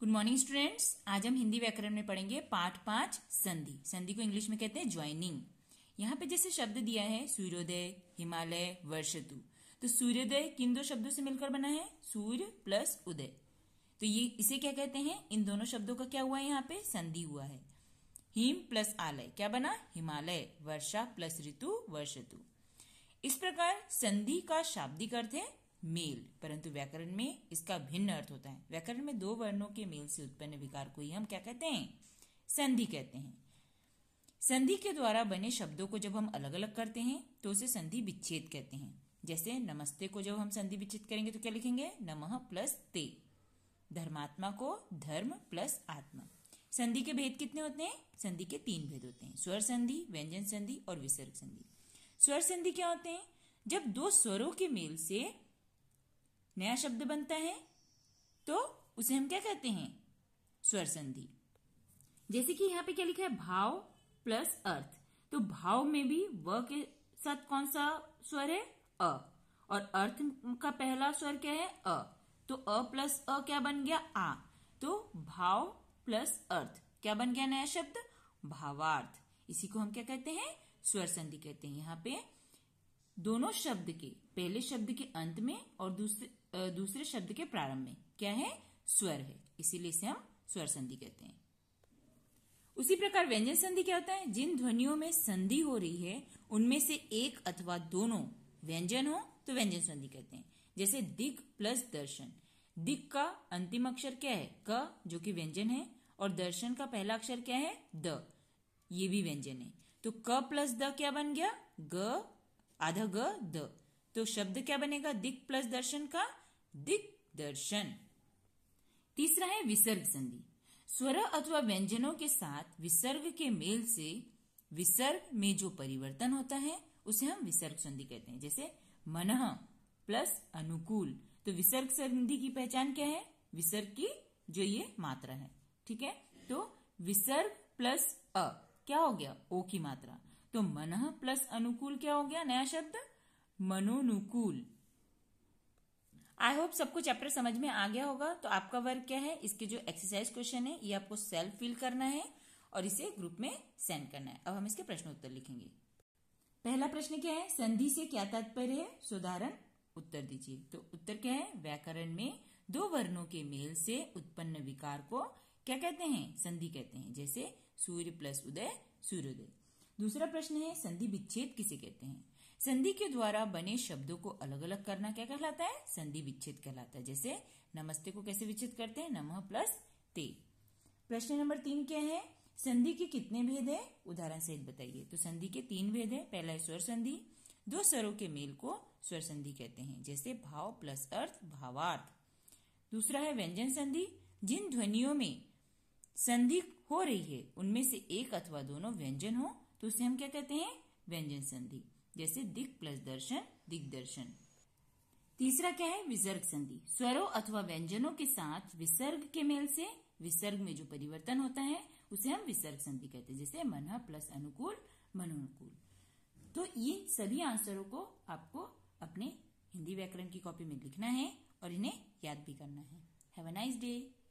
good morning students आज हम हिंदी व्याकरण में पढ़ेंगे पाठ पांच संधि संधि को इंग्लिश में कहते हैं ज्वाइनिंग यहाँ पे जैसे शब्द दिया है सूर्योदय हिमालय वर्षतु तो सूर्योदय किन दो शब्दों से मिलकर बना है सूर्य प्लस उदय तो ये इसे क्या कहते हैं इन दोनों शब्दों का क्या हुआ है यहाँ पे संधि हुआ है हिम प्लस आलय क्या बना हिमालय वर्षा प्लस ऋतु वर्षतु इस प्रकार संधि का शाब्दिक अर्थ है मेल परंतु व्याकरण में इसका भिन्न अर्थ होता है व्याकरण में दो वर्णों के मेल से उत्पन्न विकार को ही हम क्या कहते हैं संधि कहते हैं संधि के द्वारा बने शब्दों को जब हम अलग अलग करते हैं तो उसे संधि विच्छेद कहते हैं जैसे नमस्ते को जब हम संधि विच्छेद करेंगे तो क्या लिखेंगे नमः प्लस ते धर्मात्मा को धर्म प्लस आत्मा संधि के भेद कितने होते हैं संधि के तीन भेद होते हैं स्वर संधि व्यंजन संधि और विसर्ग संधि स्वर संधि क्या होते हैं जब दो स्वरों के मेल से नया शब्द बनता है तो उसे हम क्या कहते हैं स्वर संधि जैसे कि यहाँ पे क्या लिखा है भाव प्लस अर्थ तो भाव में भी व के साथ कौन सा स्वर है अ और अर्थ का पहला स्वर क्या है अ तो अ प्लस अ क्या बन गया आ तो भाव प्लस अर्थ क्या बन गया नया शब्द भावार्थ इसी को हम क्या कहते हैं स्वर संधि कहते हैं यहाँ पे दोनों शब्द के पहले शब्द के अंत में और दूसरे दूसरे शब्द के प्रारंभ में क्या है स्वर है इसीलिए इसे हम स्वर संधि कहते हैं उसी प्रकार व्यंजन संधि क्या होता है जिन ध्वनियों में संधि हो रही है उनमें से एक अथवा दोनों व्यंजन हो तो व्यंजन संधि कहते हैं जैसे दिक प्लस दर्शन दिक का अंतिम अक्षर क्या है क जो कि व्यंजन है और दर्शन का पहला अक्षर क्या है द ये भी व्यंजन है तो क प्लस द क्या बन गया ग अध ग द तो शब्द क्या बनेगा दिक प्लस दर्शन का दिक दर्शन तीसरा है विसर्ग संधि स्वर अथवा व्यंजनों के साथ विसर्ग के मेल से विसर्ग में जो परिवर्तन होता है उसे हम विसर्ग संधि कहते हैं जैसे मनह प्लस अनुकूल तो विसर्ग संधि की पहचान क्या है विसर्ग की जो ये मात्रा है ठीक है तो विसर्ग प्लस अ क्या हो गया ओ की मात्रा तो मन प्लस अनुकूल क्या हो गया नया शब्द मनोनुकूल आई होप सबको चैप्टर समझ में आ गया होगा तो आपका वर्क क्या है इसके जो एक्सरसाइज क्वेश्चन है ये आपको सेल्फ फिल करना है और इसे ग्रुप में सेंड करना है अब हम इसके प्रश्न उत्तर लिखेंगे पहला प्रश्न क्या है संधि से क्या तात्पर्य है सुधारण उत्तर दीजिए तो उत्तर क्या है व्याकरण में दो वर्णों के मेल से उत्पन्न विकार को क्या कहते हैं संधि कहते हैं जैसे सूर्य प्लस उदय सूर्योदय दूसरा प्रश्न है संधि विच्छेद किसे कहते हैं संधि के द्वारा बने शब्दों को अलग अलग करना क्या कहलाता है संधि विच्छेद कहलाता है जैसे नमस्ते को कैसे विच्छेद करते हैं नमः प्लस ते प्रश्न नंबर तीन क्या है संधि के कितने भेद है उदाहरण सहित बताइए तो संधि के तीन भेद है पहला है स्वर संधि दो स्वरों के मेल को स्वर संधि कहते हैं जैसे भाव प्लस अर्थ भावार्थ दूसरा है व्यंजन संधि जिन ध्वनियों में संधि हो रही है उनमें से एक अथवा दोनों व्यंजन हो तो उसे हम क्या कहते हैं व्यंजन संधि जैसे दिक प्लस दर्शन दिग्दर्शन तीसरा क्या है विसर्ग संधि स्वरों अथवा व्यंजनों के साथ विसर्ग के मेल से विसर्ग में जो परिवर्तन होता है उसे हम विसर्ग संधि कहते हैं जैसे मनह प्लस अनुकूल मनोनुकूल तो ये सभी आंसरों को आपको अपने हिंदी व्याकरण की कॉपी में लिखना है और इन्हें याद भी करना है हैव अ नाइस डे